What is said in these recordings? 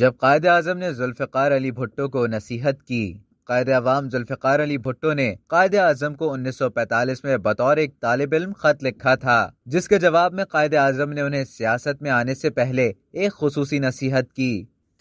जब कायद आजम ने जुल्फ़ार अली भुट्टो को नसीहत की कायद अवाम जुल्फ़ार अली भुट्टो ने कायद आजम को 1945 में बतौर एक तालब इम खत लिखा था जिसके जवाब में कायद आजम ने उन्हें सियासत में आने से पहले एक खसूसी नसीहत की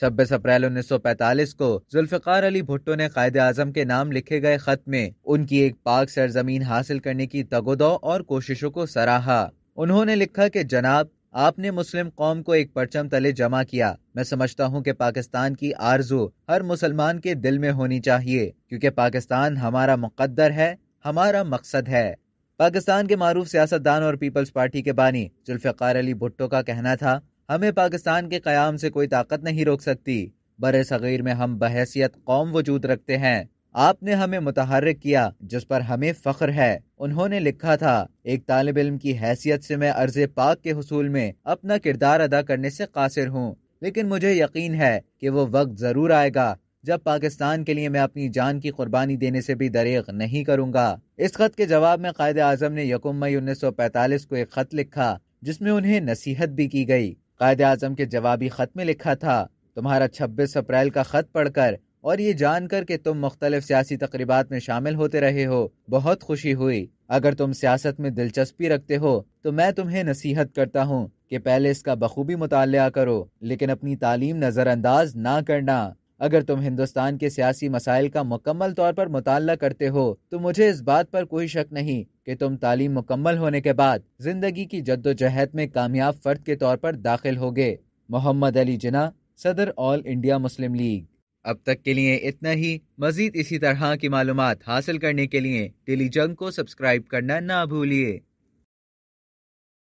छब्बीस अप्रैल 1945 को जुल्फ़ार अली भुट्टो ने कायद आजम के नाम लिखे गए खत में उनकी एक पाक सरजमीन हासिल करने की तगोदो और कोशिशों को सराहा उन्होंने लिखा कि जनाब आपने मुस्लिम कौम को एक परचम तले जमा किया मैं समझता हूँ कि पाकिस्तान की आरजू हर मुसलमान के दिल में होनी चाहिए क्योंकि पाकिस्तान हमारा मुकद्दर है हमारा मकसद है पाकिस्तान के मारूफ सियासतदान और पीपल्स पार्टी के बानी जुल्फ़ार अली भुट्टो का कहना था हमें पाकिस्तान के क्याम से कोई ताकत नहीं रोक सकती बर सगैर में हम बहसियत कौम वजूद रखते हैं आपने हमें मुतहरक किया जिस पर हमें फ़ख्र है उन्होंने लिखा था एक तालब इम की हैसियत से मैं अर्ज पाक के हसूल में अपना किरदार अदा करने से कासिर हूँ लेकिन मुझे यकीन है कि वो वक्त ज़रूर आएगा जब पाकिस्तान के लिए मैं अपनी जान की कुर्बानी देने से भी दरेग नहीं करूँगा इस खत के जवाब में कायद आजम ने यकुम मई उन्नीस सौ पैतालीस को एक खत लिखा जिसमें उन्हें नसीहत भी की गई कायद आजम के जवाबी खत में लिखा था तुम्हारा 26 अप्रैल का खत पढ़कर और ये जान कर के तुम मुख्तलिफ सियासी तकरीबात में शामिल होते रहे हो बहुत खुशी हुई अगर तुम सियासत में दिलचस्पी रखते हो तो मैं तुम्हें नसीहत करता हूँ कि पहले इसका बखूबी मुताल करो लेकिन अपनी तालीम नज़रअंदाज न करना अगर तुम हिंदुस्तान के सियासी मसाइल का मुकम्मल तौर पर मुताल करते हो तो मुझे इस बात पर कोई शक नहीं कि तुम तालीम मुकम्मल होने के बाद जिंदगी की जद्दोजहद में कामयाब फर्द के तौर पर दाखिल होगे मोहम्मद अली जिना सदर ऑल इंडिया मुस्लिम लीग अब तक के लिए इतना ही मजीद इसी तरह की मालूम हासिल करने के लिए टेलीजंग को सब्सक्राइब करना ना भूलिए